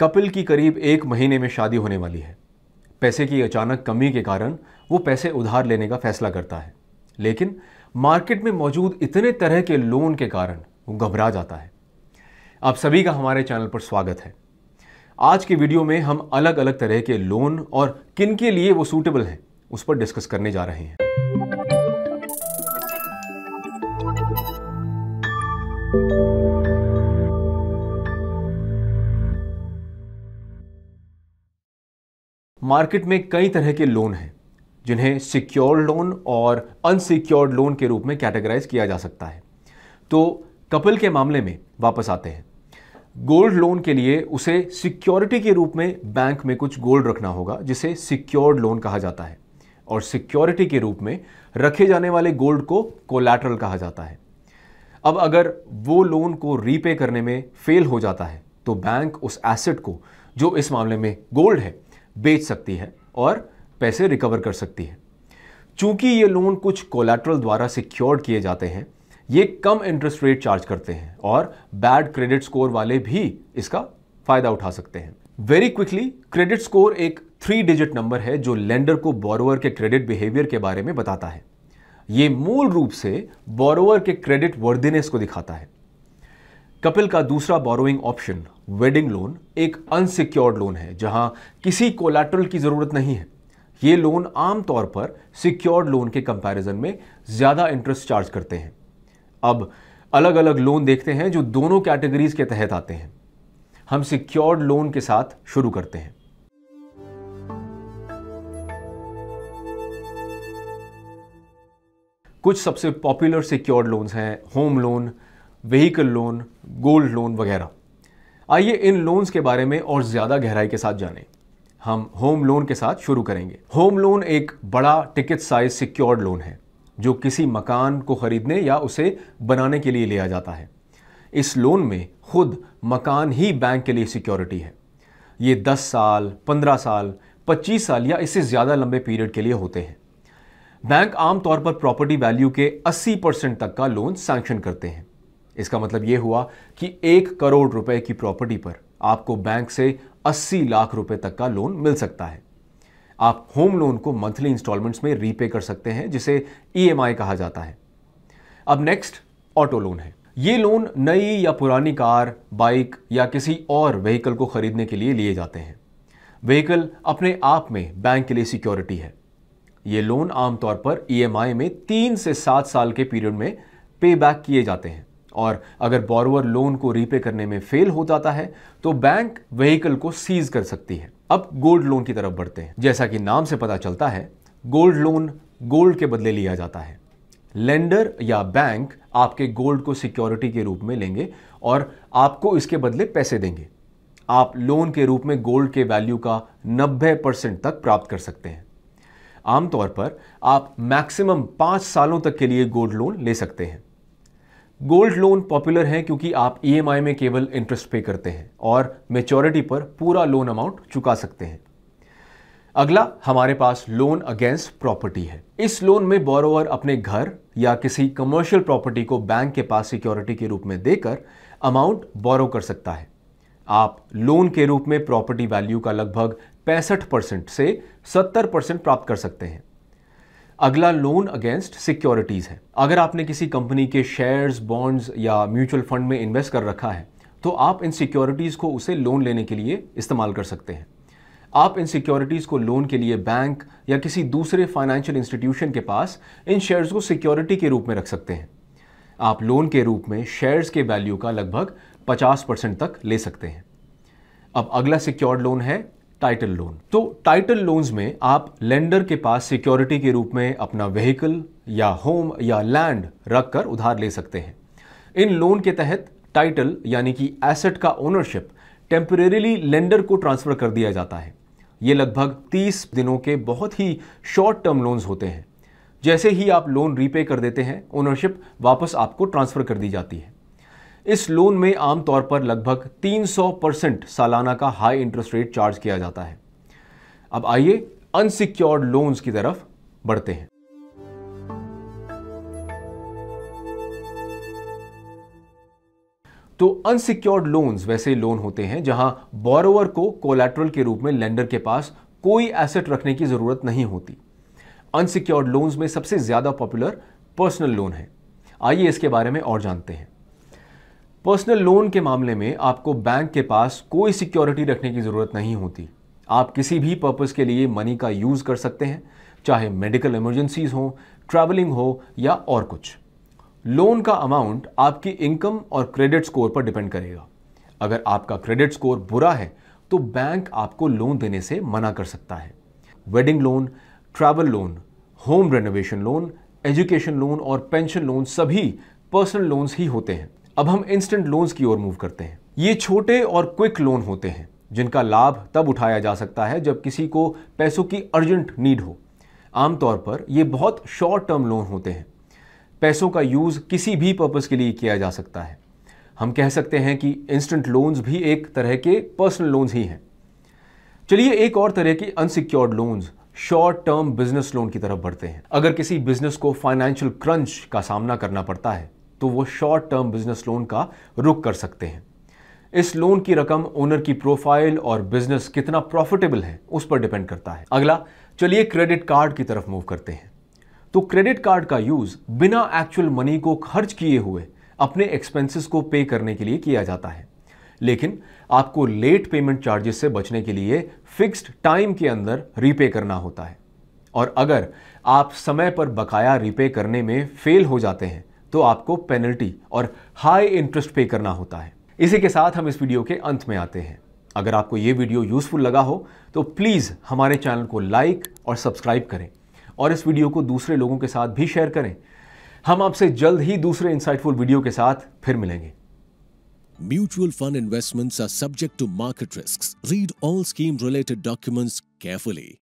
कपिल की करीब एक महीने में शादी होने वाली है पैसे की अचानक कमी के कारण वो पैसे उधार लेने का फैसला करता है लेकिन मार्केट में मौजूद इतने तरह के लोन के कारण वो घबरा जाता है आप सभी का हमारे चैनल पर स्वागत है आज के वीडियो में हम अलग अलग तरह के लोन और किन के लिए वो सूटेबल हैं उस पर डिस्कस करने जा रहे हैं Thank you. मार्केट में कई तरह के लोन हैं जिन्हें सिक्योर्ड लोन और अनसिक्योर्ड लोन के रूप में कैटेगराइज किया जा सकता है तो कपल के मामले में वापस आते हैं गोल्ड लोन के लिए उसे सिक्योरिटी के रूप में बैंक में कुछ गोल्ड रखना होगा जिसे सिक्योर्ड लोन कहा जाता है और सिक्योरिटी के रूप में रखे जाने वाले गोल्ड को कोलैटरल कहा जाता है अब अगर वो लोन को रीपे करने में फेल हो जाता है तो बैंक उस एसेट को जो इस मामले में गोल्ड है बेच सकती है और पैसे रिकवर कर सकती है चूंकि ये लोन कुछ कोलेट्रल द्वारा सिक्योर्ड किए जाते हैं ये कम इंटरेस्ट रेट चार्ज करते हैं और बैड क्रेडिट स्कोर वाले भी इसका फायदा उठा सकते हैं वेरी क्विकली क्रेडिट स्कोर एक थ्री डिजिट नंबर है जो लेंडर को बोरोवर के क्रेडिट बिहेवियर के बारे में बताता है ये मूल रूप से बोरोवर के क्रेडिट वर्दिनेस को दिखाता है कपिल का दूसरा बोरोइंग ऑप्शन वेडिंग लोन एक अनसिक्योर्ड लोन है जहां किसी कोलेट्रल की ज़रूरत नहीं है ये लोन आमतौर पर सिक्योर्ड लोन के कंपैरिजन में ज़्यादा इंटरेस्ट चार्ज करते हैं अब अलग अलग लोन देखते हैं जो दोनों कैटेगरीज के तहत आते हैं हम सिक्योर्ड लोन के साथ शुरू करते हैं कुछ सबसे पॉपुलर सिक्योर्ड लोन्स हैं home loan vehicle loan gold loan वगैरह आइए इन लोन्स के बारे में और ज़्यादा गहराई के साथ जानें हम होम लोन के साथ शुरू करेंगे होम लोन एक बड़ा टिकट साइज सिक्योर्ड लोन है जो किसी मकान को खरीदने या उसे बनाने के लिए लिया जाता है इस लोन में खुद मकान ही बैंक के लिए सिक्योरिटी है ये 10 साल 15 साल 25 साल या इससे ज़्यादा लंबे पीरियड के लिए होते हैं बैंक आमतौर पर प्रॉपर्टी वैल्यू के 80 परसेंट तक का लोन सैंक्शन करते हैं इसका मतलब ये हुआ कि एक करोड़ रुपए की प्रॉपर्टी पर आपको बैंक से 80 लाख रुपए तक का लोन मिल सकता है आप होम लोन को मंथली इंस्टॉलमेंट्स में रीपे कर सकते हैं जिसे ईएमआई e कहा जाता है अब नेक्स्ट ऑटो लोन है ये लोन नई या पुरानी कार बाइक या किसी और व्हीकल को खरीदने के लिए लिए जाते हैं व्हीकल अपने आप में बैंक के लिए सिक्योरिटी है ये लोन आमतौर पर ईएमआई e में तीन से सात साल के पीरियड में पे बैक किए जाते हैं और अगर बॉरोवर लोन को रीपे करने में फेल हो जाता है तो बैंक व्हीकल को सीज कर सकती है अब गोल्ड लोन की तरफ बढ़ते हैं जैसा कि नाम से पता चलता है गोल्ड लोन गोल्ड के बदले लिया जाता है लेंडर या बैंक आपके गोल्ड को सिक्योरिटी के रूप में लेंगे और आपको इसके बदले पैसे देंगे आप लोन के रूप में गोल्ड के वैल्यू का 90 परसेंट तक प्राप्त कर सकते हैं आमतौर पर आप मैक्सिमम पाँच सालों तक के लिए गोल्ड लोन ले सकते हैं गोल्ड लोन पॉपुलर है क्योंकि आप ई e में केवल इंटरेस्ट पे करते हैं और मेचोरिटी पर पूरा लोन अमाउंट चुका सकते हैं अगला हमारे पास लोन अगेंस्ट प्रॉपर्टी है इस लोन में बोरोवर अपने घर या किसी कमर्शियल प्रॉपर्टी को बैंक के पास सिक्योरिटी के रूप में देकर अमाउंट बोरो कर सकता है आप लोन के रूप में प्रॉपर्टी वैल्यू का लगभग पैंसठ परसेंट से सत्तर परसेंट प्राप्त कर सकते हैं अगला लोन अगेंस्ट सिक्योरिटीज़ है अगर आपने किसी कंपनी के शेयर्स बॉन्ड्स या म्यूचुअल फंड में इन्वेस्ट कर रखा है तो आप इन सिक्योरिटीज़ को उसे लोन लेने के लिए इस्तेमाल कर सकते हैं आप इन सिक्योरिटीज़ को लोन के लिए बैंक या किसी दूसरे फाइनेंशियल इंस्टीट्यूशन के पास इन शेयर्स को सिक्योरिटी के रूप में रख सकते हैं आप लोन के रूप में शेयर्स के वैल्यू का लगभग 50 परसेंट तक ले सकते हैं अब अगला सिक्योर्ड लोन है टाइटल लोन तो टाइटल लोन्स में आप लेंडर के पास सिक्योरिटी के रूप में अपना व्हीकल या होम या लैंड रखकर उधार ले सकते हैं इन लोन के तहत टाइटल यानी कि एसेट का ओनरशिप टेम्परेली लेंडर को ट्रांसफर कर दिया जाता है ये लगभग 30 दिनों के बहुत ही शॉर्ट टर्म लोन्स होते हैं जैसे ही आप लोन रीपे कर देते हैं ओनरशिप वापस आपको ट्रांसफर कर दी जाती है इस लोन में आमतौर पर लगभग 300 परसेंट सालाना का हाई इंटरेस्ट रेट चार्ज किया जाता है अब आइए अनसिक्योर्ड लोन्स की तरफ बढ़ते हैं तो अनसिक्योर्ड लोन्स वैसे लोन होते हैं जहां बोरोवर को कोलेट्रल के रूप में लेंडर के पास कोई एसेट रखने की ज़रूरत नहीं होती अनसिक्योर्ड लोन्स में सबसे ज़्यादा पॉपुलर पर्सनल लोन है आइए इसके बारे में और जानते हैं पर्सनल लोन के मामले में आपको बैंक के पास कोई सिक्योरिटी रखने की ज़रूरत नहीं होती आप किसी भी पर्पज़ के लिए मनी का यूज़ कर सकते हैं चाहे मेडिकल इमरजेंसीज हों ट्रैवलिंग हो या और कुछ लोन का अमाउंट आपकी इनकम और क्रेडिट स्कोर पर डिपेंड करेगा अगर आपका क्रेडिट स्कोर बुरा है तो बैंक आपको लोन देने से मना कर सकता है wedding loan travel loan home renovation loan education loan और पेंशन लोन सभी पर्सनल लोन्स ही होते हैं अब हम इंस्टेंट लोन्स की ओर मूव करते हैं ये छोटे और क्विक लोन होते हैं जिनका लाभ तब उठाया जा सकता है जब किसी को पैसों की अर्जेंट नीड हो आमतौर पर ये बहुत शॉर्ट टर्म लोन होते हैं पैसों का यूज़ किसी भी पर्पज़ के लिए किया जा सकता है हम कह सकते हैं कि इंस्टेंट लोन्स भी एक तरह के पर्सनल लोन्स ही हैं चलिए एक और तरह की unsecured loans short term business loan की तरफ बढ़ते हैं अगर किसी बिजनेस को फाइनेंशियल क्रंच का सामना करना पड़ता है तो वो शॉर्ट टर्म बिजनेस लोन का रुख कर सकते हैं इस लोन की रकम ओनर की प्रोफाइल और बिजनेस कितना प्रॉफिटेबल है उस पर डिपेंड करता है अगला चलिए क्रेडिट कार्ड की तरफ मूव करते हैं तो क्रेडिट कार्ड का यूज बिना एक्चुअल मनी को खर्च किए हुए अपने एक्सपेंसेस को पे करने के लिए किया जाता है लेकिन आपको लेट पेमेंट चार्जेस से बचने के लिए फिक्स्ड टाइम के अंदर रीपे करना होता है और अगर आप समय पर बकाया रीपे करने में फेल हो जाते हैं तो आपको पेनल्टी और हाई इंटरेस्ट पे करना होता है इसी के साथ हम इस वीडियो के अंत में आते हैं अगर आपको ये वीडियो यूज़फुल लगा हो तो प्लीज़ हमारे चैनल को लाइक और सब्सक्राइब करें और इस वीडियो को दूसरे लोगों के साथ भी शेयर करें हम आपसे जल्द ही दूसरे इंसाइटफुल वीडियो के साथ फिर मिलेंगे mutual fund investment are subject to market risk read all scheme related documents carefully